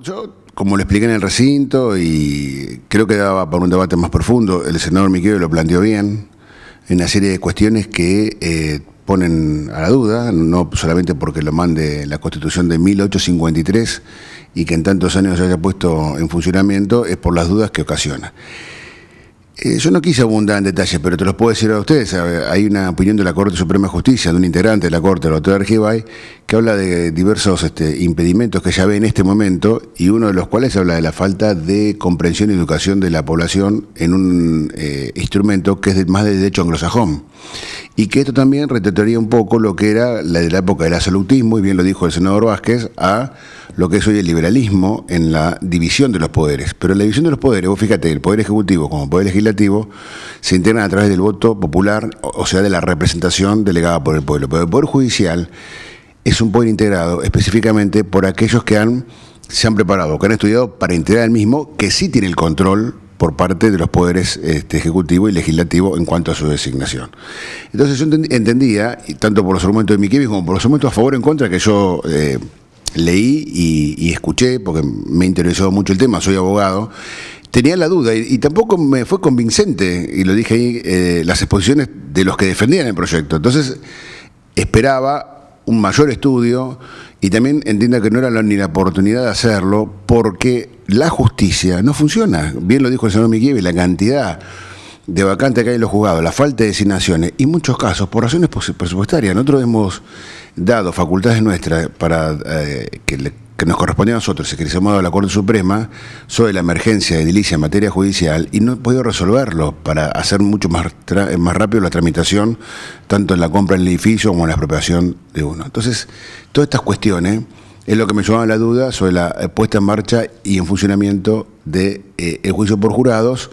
yo, como lo expliqué en el recinto, y creo que daba para un debate más profundo, el senador Miquel lo planteó bien, en una serie de cuestiones que eh, ponen a la duda, no solamente porque lo mande la Constitución de 1853 y que en tantos años se haya puesto en funcionamiento, es por las dudas que ocasiona. Eh, yo no quise abundar en detalles, pero te los puedo decir a ustedes. Hay una opinión de la Corte Suprema de Justicia, de un integrante de la Corte, el doctor Argibay, que habla de diversos este, impedimentos que ya ve en este momento, y uno de los cuales habla de la falta de comprensión y educación de la población en un eh, instrumento que es más de derecho anglosajón y que esto también retrataría un poco lo que era la, de la época del absolutismo, y bien lo dijo el senador Vázquez, a lo que es hoy el liberalismo en la división de los poderes. Pero la división de los poderes, vos fíjate, el poder ejecutivo como el poder legislativo se integran a través del voto popular, o sea, de la representación delegada por el pueblo. Pero el poder judicial es un poder integrado específicamente por aquellos que han se han preparado, que han estudiado para integrar el mismo, que sí tiene el control por parte de los poderes este, ejecutivo y legislativo en cuanto a su designación. Entonces yo entendía, y tanto por los argumentos de Miquelis... como por los argumentos a favor o en contra que yo eh, leí y, escuché, porque me interesó mucho el tema, soy abogado, tenía la duda y, tampoco me fue convincente, y lo dije ahí, eh, las exposiciones de los que defendían el proyecto. Entonces esperaba un mayor estudio y también entienda que no era ni la oportunidad de hacerlo porque la justicia no funciona. Bien lo dijo el señor Miquievi, la cantidad de vacantes que hay en los juzgados, la falta de designaciones y muchos casos por razones presupuestarias. Nosotros hemos dado facultades nuestras para eh, que le que nos correspondía a nosotros, que se a la Corte Suprema, sobre la emergencia de edilicia en materia judicial y no he podido resolverlo para hacer mucho más, más rápido la tramitación, tanto en la compra del edificio como en la expropiación de uno. Entonces, todas estas cuestiones es lo que me llevaba la duda sobre la eh, puesta en marcha y en funcionamiento de, eh, juicio por jurados,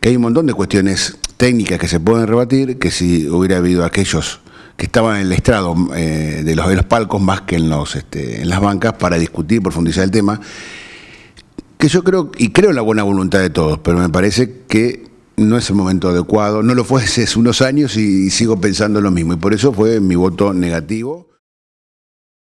que hay un montón de cuestiones técnicas que se pueden rebatir, que si hubiera habido aquellos que estaban en el estrado eh, de, los, de los palcos más que en, los, este, en las bancas para discutir, profundizar el tema, que yo creo, y creo en la buena voluntad de todos, pero me parece que no es el momento adecuado, no lo fue hace unos años y sigo pensando lo mismo, y por eso fue mi voto negativo.